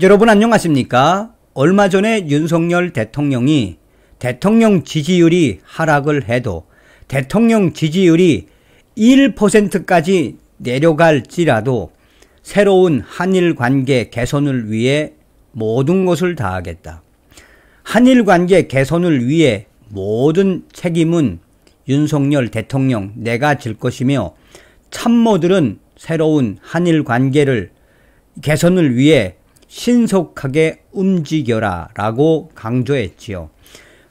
여러분 안녕하십니까? 얼마 전에 윤석열 대통령이 대통령 지지율이 하락을 해도 대통령 지지율이 1%까지 내려갈지라도 새로운 한일 관계 개선을 위해 모든 것을 다하겠다. 한일 관계 개선을 위해 모든 책임은 윤석열 대통령 내가 질 것이며 참모들은 새로운 한일 관계를 개선을 위해 신속하게 움직여라 라고 강조했지요.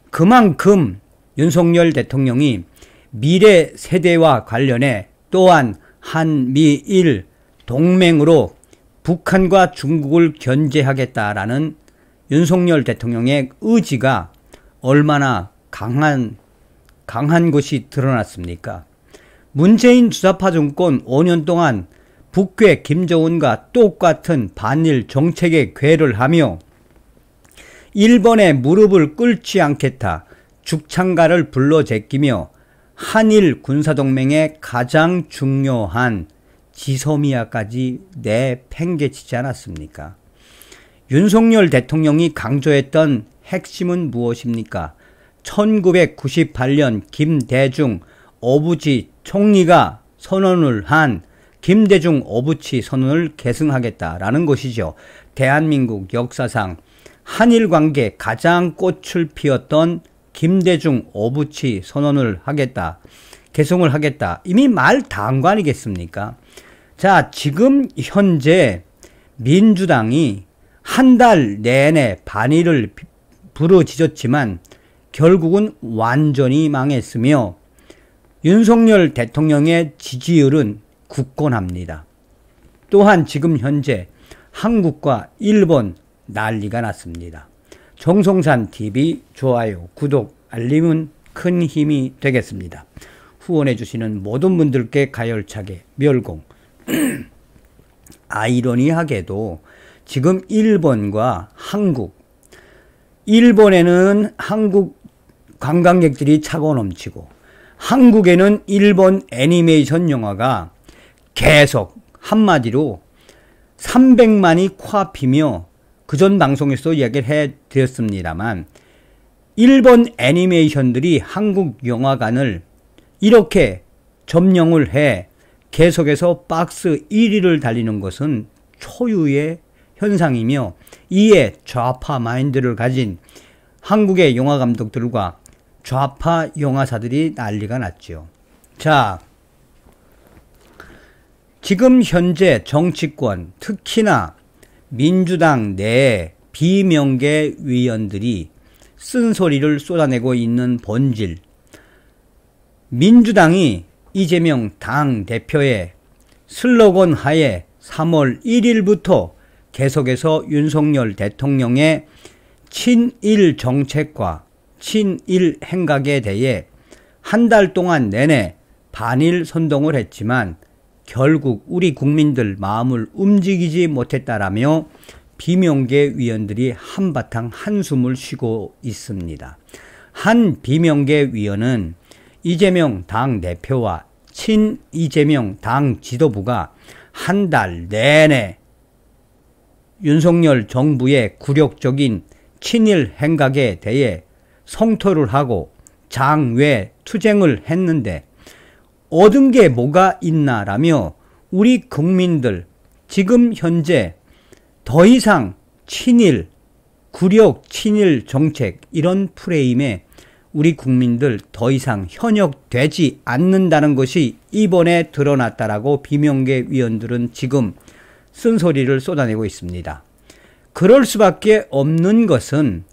그만큼 윤석열 대통령이 미래 세대와 관련해 또한 한미일 동맹으로 북한과 중국을 견제하겠다라는 윤석열 대통령의 의지가 얼마나 강한 강한 것이 드러났습니까? 문재인 주사파 정권 5년 동안 북괴 김정은과 똑같은 반일 정책에 괴를 하며 일본의 무릎을 꿇지 않겠다 죽창가를 불러 제끼며 한일 군사동맹의 가장 중요한 지소미아까지 내팽개치지 않았습니까? 윤석열 대통령이 강조했던 핵심은 무엇입니까? 1998년 김대중 오부지 총리가 선언을 한 김대중 어부치 선언을 계승하겠다라는 것이죠. 대한민국 역사상 한일 관계 가장 꽃을 피웠던 김대중 어부치 선언을 하겠다. 계승을 하겠다. 이미 말 다한 거 아니겠습니까? 자, 지금 현재 민주당이 한 달 내내 반의를 부르짖었지만 결국은 완전히 망했으며 윤석열 대통령의 지지율은 굳건합니다. 또한 지금 현재 한국과 일본 난리가 났습니다. 정성산 TV 좋아요, 구독, 알림은 큰 힘이 되겠습니다. 후원해 주시는 모든 분들께 가열차게 멸공. 아이러니하게도 지금 일본과 한국 일본에는 한국 관광객들이 차고 넘치고 한국에는 일본 애니메이션 영화가 계속 한마디로 300만이 코앞이며 그 전 방송에서 이야기를 해드렸습니다만 일본 애니메이션들이 한국 영화관을 이렇게 점령을 해 계속해서 박스 1위를 달리는 것은 초유의 현상이며 이에 좌파 마인드를 가진 한국의 영화 감독들과 좌파 영화사들이 난리가 났죠. 자, 지금 현재 정치권 특히나 민주당 내에 비명계 위원들이 쓴소리를 쏟아내고 있는 본질 민주당이 이재명 당대표의 슬로건 하에 3월 1일부터 계속해서 윤석열 대통령의 친일 정책과 친일 행각에 대해 한 달 동안 내내 반일 선동을 했지만 결국 우리 국민들 마음을 움직이지 못했다라며 비명계 위원들이 한바탕 한숨을 쉬고 있습니다. 한 비명계 위원은 이재명 당 대표와 친 이재명 당 지도부가 한 달 내내 윤석열 정부의 굴욕적인 친일 행각에 대해 성토를 하고 장외 투쟁을 했는데 얻은 게 뭐가 있나라며 우리 국민들 지금 현재 더 이상 친일, 구력 친일 정책 이런 프레임에 우리 국민들 더 이상 현역되지 않는다는 것이 이번에 드러났다라고 비명계 위원들은 지금 쓴소리를 쏟아내고 있습니다. 그럴 수밖에 없는 것은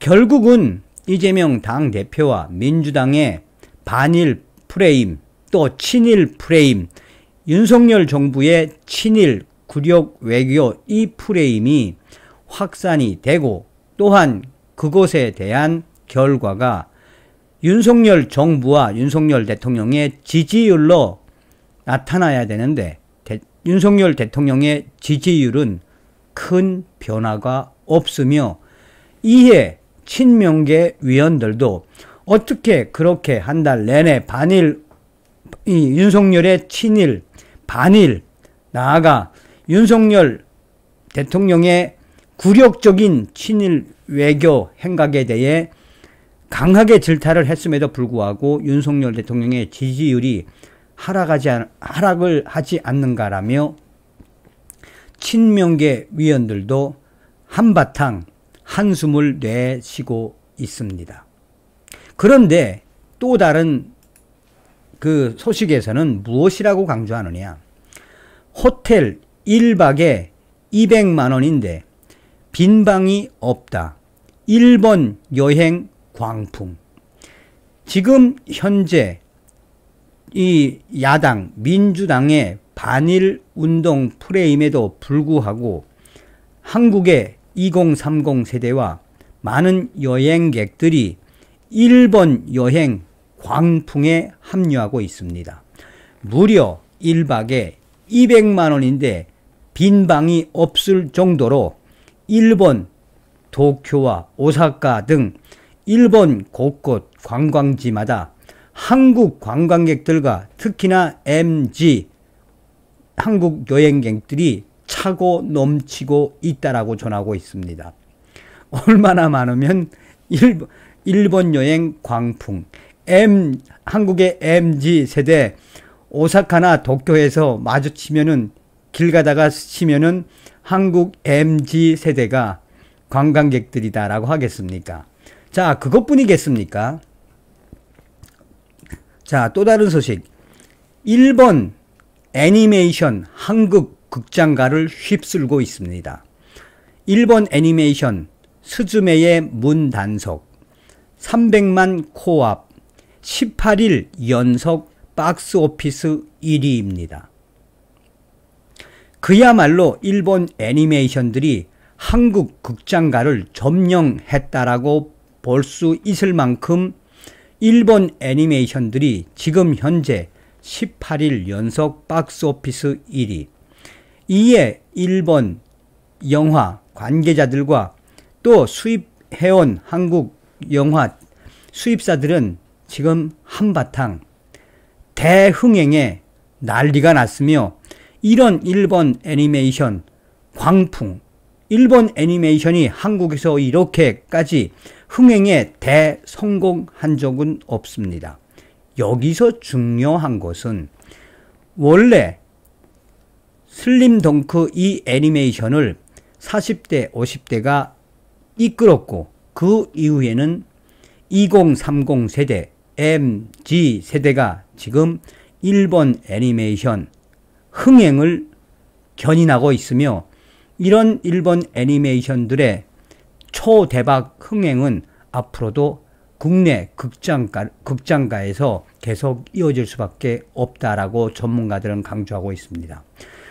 결국은 이재명 당대표와 민주당의 반일 프레임, 또 친일 프레임, 윤석열 정부의 친일, 구력 외교 이 프레임이 확산이 되고 또한 그것에 대한 결과가 윤석열 정부와 윤석열 대통령의 지지율로 나타나야 되는데 대, 윤석열 대통령의 지지율은 큰 변화가 없으며 이에 친명계 위원들도 어떻게 그렇게 한 달 내내 반일, 이 윤석열의 친일, 반일, 나아가 윤석열 대통령의 굴욕적인 친일 외교 행각에 대해 강하게 질타를 했음에도 불구하고 윤석열 대통령의 지지율이 하락하지, 하락을 하지 않는가라며 친명계 위원들도 한바탕 한숨을 내쉬고 있습니다. 그런데 또 다른 그 소식에서는 무엇이라고 강조하느냐. 호텔 1박에 200만 원인데 빈방이 없다. 일본 여행 광풍. 지금 현재 이 야당 민주당의 반일 운동 프레임에도 불구하고 한국의 2030 세대와 많은 여행객들이 일본 여행 광풍에 합류하고 있습니다. 무려 1박에 200만원인데 빈방이 없을 정도로 일본 도쿄와 오사카 등 일본 곳곳 관광지마다 한국 관광객들과 특히나 MG 한국 여행객들이 차고 넘치고 있다라고 전하고 있습니다. 얼마나 많으면 일본 일본 여행 광풍, M 한국의 m g 세대 오사카나 도쿄에서 마주치면은 길 가다가 스치면은 한국 m g 세대가 관광객들이다라고 하겠습니까? 자, 그것뿐이겠습니까? 자, 또 다른 소식. 일본 애니메이션 한국 극장가를 휩쓸고 있습니다. 일본 애니메이션 스즈메의 문단속 300만 코앞 18일 연속 박스 오피스 1위입니다. 그야말로 일본 애니메이션들이 한국 극장가를 점령했다라고 볼 수 있을 만큼 일본 애니메이션들이 지금 현재 18일 연속 박스 오피스 1위. 이에 일본 영화 관계자들과 또 수입해온 한국 영화 수입사들은 지금 한바탕 대흥행에 난리가 났으며 이런 일본 애니메이션 광풍 일본 애니메이션이 한국에서 이렇게까지 흥행에 대성공한 적은 없습니다. 여기서 중요한 것은 원래 슬림 덩크 이 애니메이션을 40대 50대가 이끌었고 그 이후에는 2030 세대, MG 세대가 지금 일본 애니메이션 흥행을 견인하고 있으며 이런 일본 애니메이션들의 초대박 흥행은 앞으로도 국내 극장가, 극장가에서 계속 이어질 수밖에 없다라고 전문가들은 강조하고 있습니다.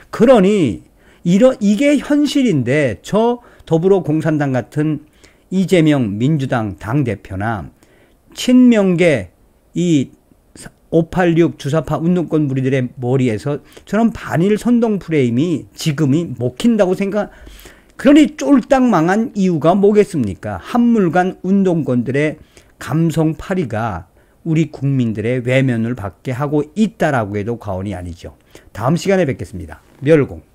그러니 이러, 이게 현실인데 저 더불어공산당 같은 이재명 민주당 당대표나 친명계 이 586 주사파 운동권 무리들의 머리에서 저런 반일 선동 프레임이 지금이 먹힌다고 생각 그러니 쫄딱 망한 이유가 뭐겠습니까? 한물간 운동권들의 감성 파리가 우리 국민들의 외면을 받게 하고 있다라고 해도 과언이 아니죠. 다음 시간에 뵙겠습니다. 멸공.